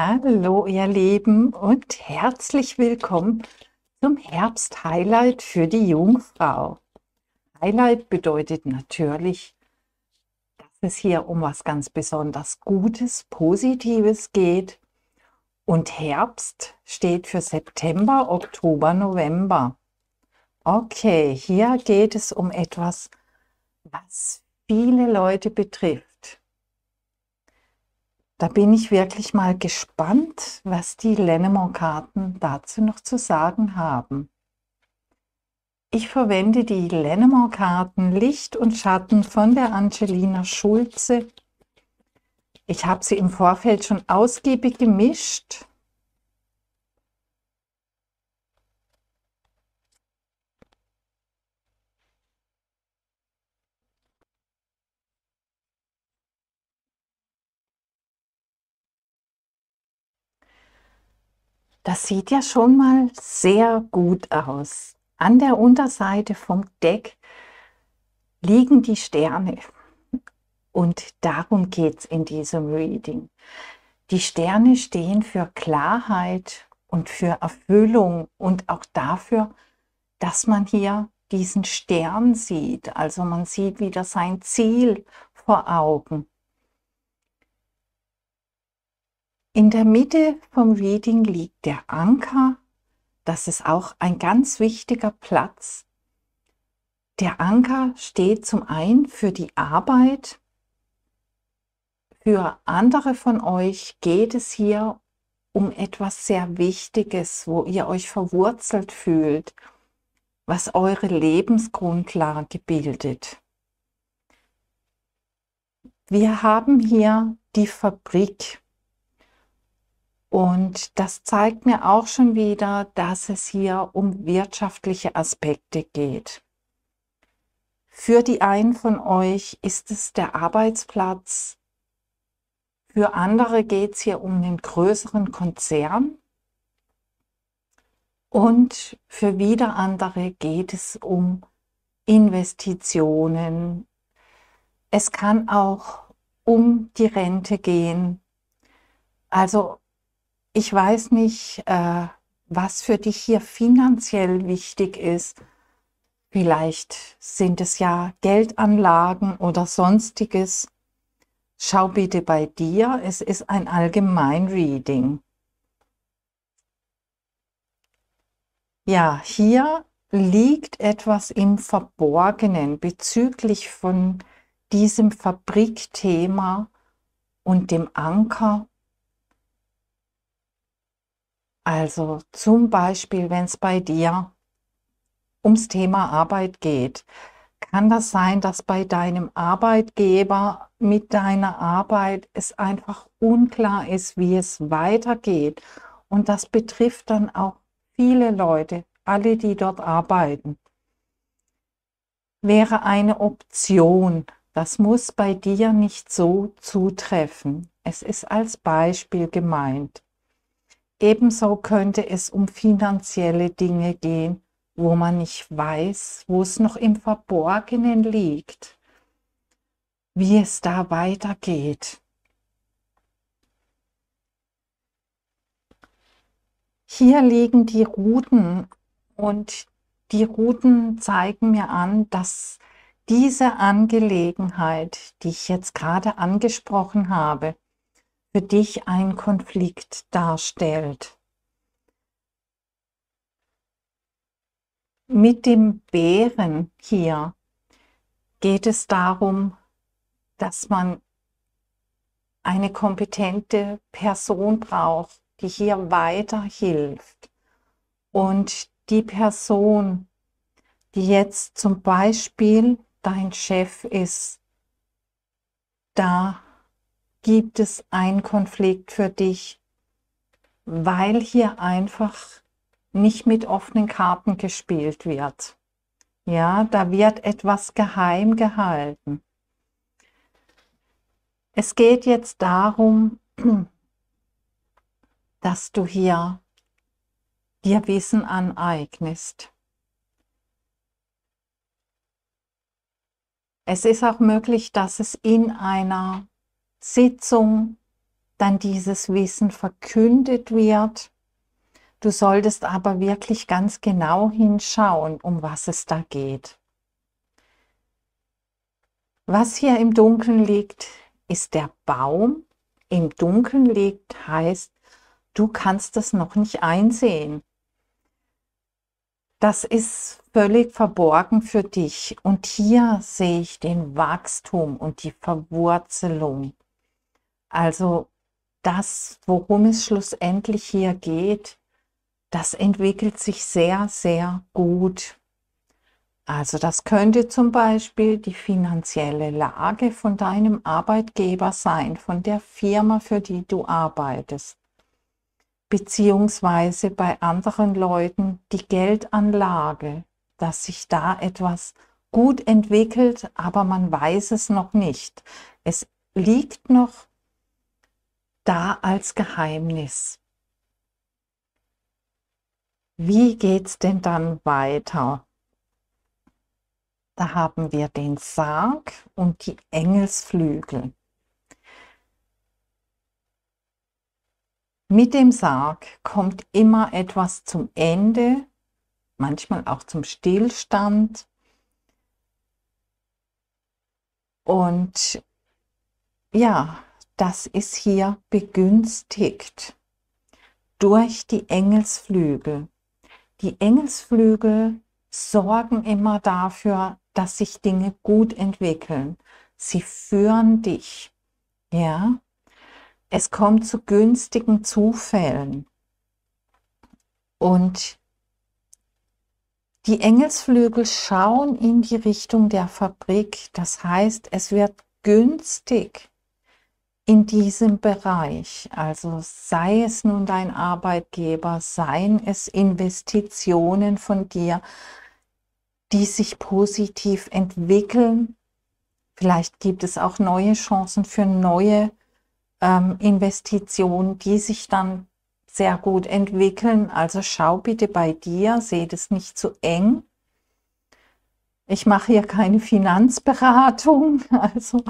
Hallo ihr Lieben und herzlich willkommen zum Herbst-Highlight für die Jungfrau. Highlight bedeutet natürlich, dass es hier um was ganz besonders Gutes, Positives geht. Und Herbst steht für September, Oktober, November. Okay, hier geht es um etwas, was viele Leute betrifft. Da bin ich wirklich mal gespannt, was die Lennemont-Karten dazu noch zu sagen haben. Ich verwende die Lennemont-Karten Licht und Schatten von der Angelina Schulze. Ich habe sie im Vorfeld schon ausgiebig gemischt Das sieht ja schon mal sehr gut aus. An der Unterseite vom Deck liegen die Sterne. Und darum geht es in diesem Reading. Die Sterne stehen für Klarheit und für Erfüllung und auch dafür, dass man hier diesen Stern sieht. Also man sieht wieder sein Ziel vor Augen. In der Mitte vom Reading liegt der Anker. Das ist auch ein ganz wichtiger Platz. Der Anker steht zum einen für die Arbeit. Für andere von euch geht es hier um etwas sehr Wichtiges, wo ihr euch verwurzelt fühlt, was eure Lebensgrundlage bildet. Wir haben hier die Fabrik. Und das zeigt mir auch schon wieder, dass es hier um wirtschaftliche Aspekte geht. Für die einen von euch ist es der Arbeitsplatz, für andere geht es hier um den größeren Konzern und für wieder andere geht es um Investitionen. Es kann auch um die Rente gehen. Also ich weiß nicht, äh, was für dich hier finanziell wichtig ist. Vielleicht sind es ja Geldanlagen oder sonstiges. Schau bitte bei dir, es ist ein Allgemein-Reading. Ja, hier liegt etwas im Verborgenen bezüglich von diesem Fabrikthema und dem Anker also zum Beispiel, wenn es bei dir ums Thema Arbeit geht, kann das sein, dass bei deinem Arbeitgeber mit deiner Arbeit es einfach unklar ist, wie es weitergeht. Und das betrifft dann auch viele Leute, alle, die dort arbeiten. Wäre eine Option. Das muss bei dir nicht so zutreffen. Es ist als Beispiel gemeint. Ebenso könnte es um finanzielle Dinge gehen, wo man nicht weiß, wo es noch im Verborgenen liegt, wie es da weitergeht. Hier liegen die Routen und die Routen zeigen mir an, dass diese Angelegenheit, die ich jetzt gerade angesprochen habe, für dich ein Konflikt darstellt. Mit dem Bären hier geht es darum, dass man eine kompetente Person braucht, die hier weiterhilft. Und die Person, die jetzt zum Beispiel dein Chef ist, da gibt es einen Konflikt für dich, weil hier einfach nicht mit offenen Karten gespielt wird. Ja, da wird etwas geheim gehalten. Es geht jetzt darum, dass du hier dir Wissen aneignest. Es ist auch möglich, dass es in einer Sitzung dann dieses Wissen verkündet wird. Du solltest aber wirklich ganz genau hinschauen, um was es da geht. Was hier im Dunkeln liegt, ist der Baum. Im Dunkeln liegt heißt, du kannst es noch nicht einsehen. Das ist völlig verborgen für dich. Und hier sehe ich den Wachstum und die Verwurzelung. Also das, worum es schlussendlich hier geht, das entwickelt sich sehr, sehr gut. Also das könnte zum Beispiel die finanzielle Lage von deinem Arbeitgeber sein, von der Firma, für die du arbeitest. Beziehungsweise bei anderen Leuten die Geldanlage, dass sich da etwas gut entwickelt, aber man weiß es noch nicht. Es liegt noch da als Geheimnis. Wie geht's denn dann weiter? Da haben wir den Sarg und die Engelsflügel. Mit dem Sarg kommt immer etwas zum Ende, manchmal auch zum Stillstand. Und ja, das ist hier begünstigt durch die Engelsflügel. Die Engelsflügel sorgen immer dafür, dass sich Dinge gut entwickeln. Sie führen dich. Ja, es kommt zu günstigen Zufällen. Und die Engelsflügel schauen in die Richtung der Fabrik. Das heißt, es wird günstig in diesem Bereich. Also sei es nun dein Arbeitgeber, seien es Investitionen von dir, die sich positiv entwickeln. Vielleicht gibt es auch neue Chancen für neue ähm, Investitionen, die sich dann sehr gut entwickeln. Also schau bitte bei dir, seh das nicht zu eng. Ich mache hier keine Finanzberatung, also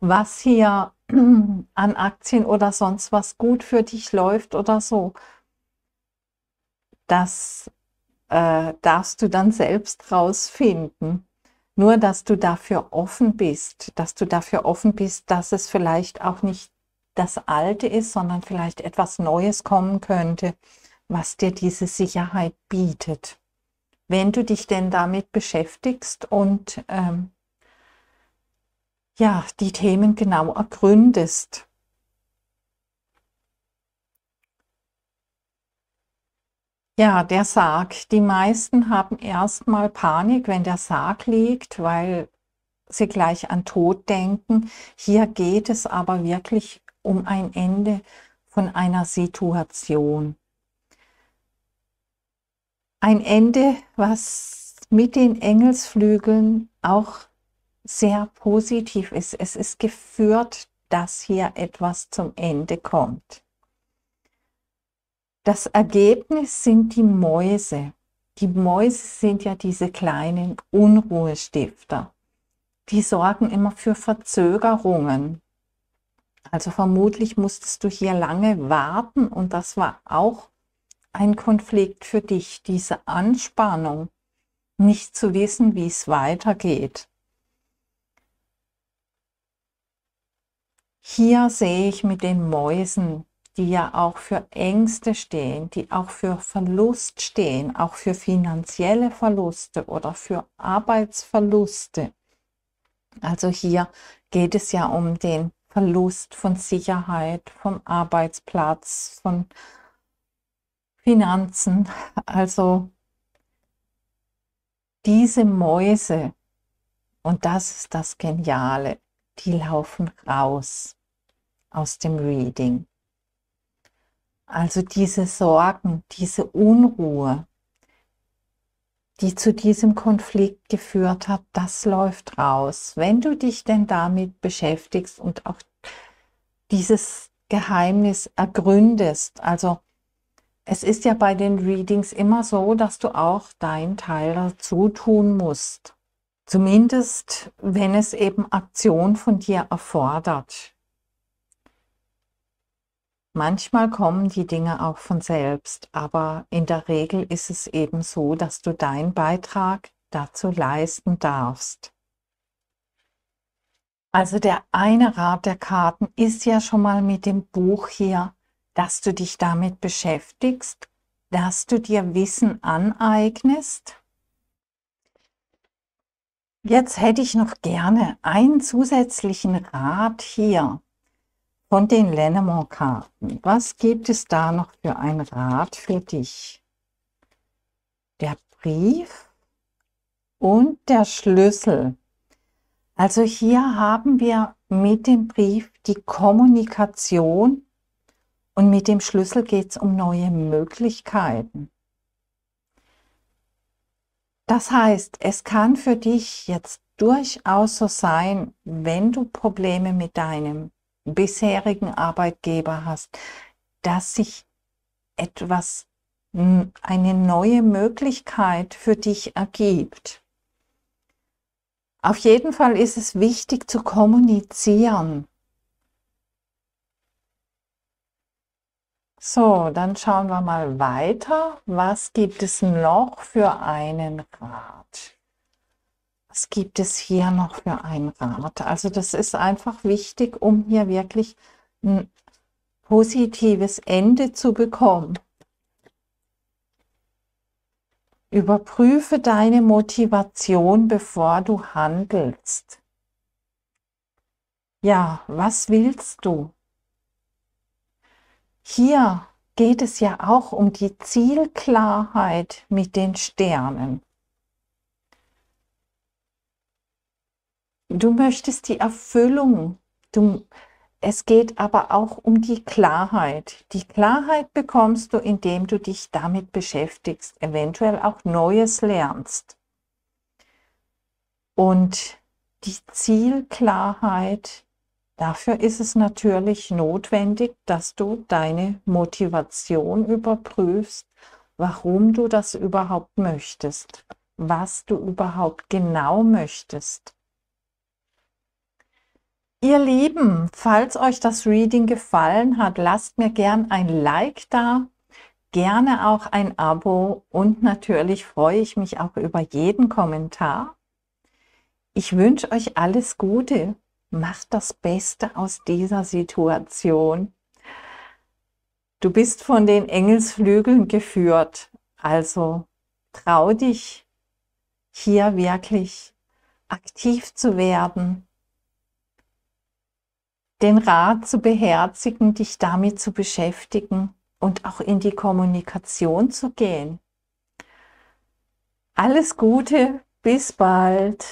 was hier an Aktien oder sonst was gut für dich läuft oder so. Das äh, darfst du dann selbst rausfinden. Nur, dass du dafür offen bist, dass du dafür offen bist, dass es vielleicht auch nicht das Alte ist, sondern vielleicht etwas Neues kommen könnte, was dir diese Sicherheit bietet. Wenn du dich denn damit beschäftigst und ähm, ja, die Themen genau ergründest. Ja, der Sarg. Die meisten haben erstmal Panik, wenn der Sarg liegt, weil sie gleich an Tod denken. Hier geht es aber wirklich um ein Ende von einer Situation. Ein Ende, was mit den Engelsflügeln auch sehr positiv ist. Es ist geführt, dass hier etwas zum Ende kommt. Das Ergebnis sind die Mäuse. Die Mäuse sind ja diese kleinen Unruhestifter. Die sorgen immer für Verzögerungen. Also vermutlich musstest du hier lange warten und das war auch ein Konflikt für dich, diese Anspannung, nicht zu wissen, wie es weitergeht. Hier sehe ich mit den Mäusen, die ja auch für Ängste stehen, die auch für Verlust stehen, auch für finanzielle Verluste oder für Arbeitsverluste. Also hier geht es ja um den Verlust von Sicherheit, vom Arbeitsplatz, von Finanzen. Also diese Mäuse, und das ist das Geniale, die laufen raus aus dem Reading. Also diese Sorgen, diese Unruhe, die zu diesem Konflikt geführt hat, das läuft raus. Wenn du dich denn damit beschäftigst und auch dieses Geheimnis ergründest, also es ist ja bei den Readings immer so, dass du auch deinen Teil dazu tun musst. Zumindest, wenn es eben Aktion von dir erfordert. Manchmal kommen die Dinge auch von selbst, aber in der Regel ist es eben so, dass du deinen Beitrag dazu leisten darfst. Also der eine Rat der Karten ist ja schon mal mit dem Buch hier, dass du dich damit beschäftigst, dass du dir Wissen aneignest. Jetzt hätte ich noch gerne einen zusätzlichen Rat hier von den Lennemont-Karten. Was gibt es da noch für ein Rat für dich? Der Brief und der Schlüssel. Also hier haben wir mit dem Brief die Kommunikation und mit dem Schlüssel geht es um neue Möglichkeiten. Das heißt, es kann für dich jetzt durchaus so sein, wenn du Probleme mit deinem bisherigen Arbeitgeber hast, dass sich etwas, hm, eine neue Möglichkeit für dich ergibt. Auf jeden Fall ist es wichtig zu kommunizieren. So, dann schauen wir mal weiter. Was gibt es noch für einen Rat? was gibt es hier noch für ein Rat? Also das ist einfach wichtig, um hier wirklich ein positives Ende zu bekommen. Überprüfe deine Motivation, bevor du handelst. Ja, was willst du? Hier geht es ja auch um die Zielklarheit mit den Sternen. Du möchtest die Erfüllung. Du, es geht aber auch um die Klarheit. Die Klarheit bekommst du, indem du dich damit beschäftigst, eventuell auch Neues lernst. Und die Zielklarheit, dafür ist es natürlich notwendig, dass du deine Motivation überprüfst, warum du das überhaupt möchtest, was du überhaupt genau möchtest. Ihr Lieben, falls euch das Reading gefallen hat, lasst mir gern ein Like da, gerne auch ein Abo und natürlich freue ich mich auch über jeden Kommentar. Ich wünsche euch alles Gute. Macht das Beste aus dieser Situation. Du bist von den Engelsflügeln geführt, also trau dich, hier wirklich aktiv zu werden den Rat zu beherzigen, dich damit zu beschäftigen und auch in die Kommunikation zu gehen. Alles Gute, bis bald.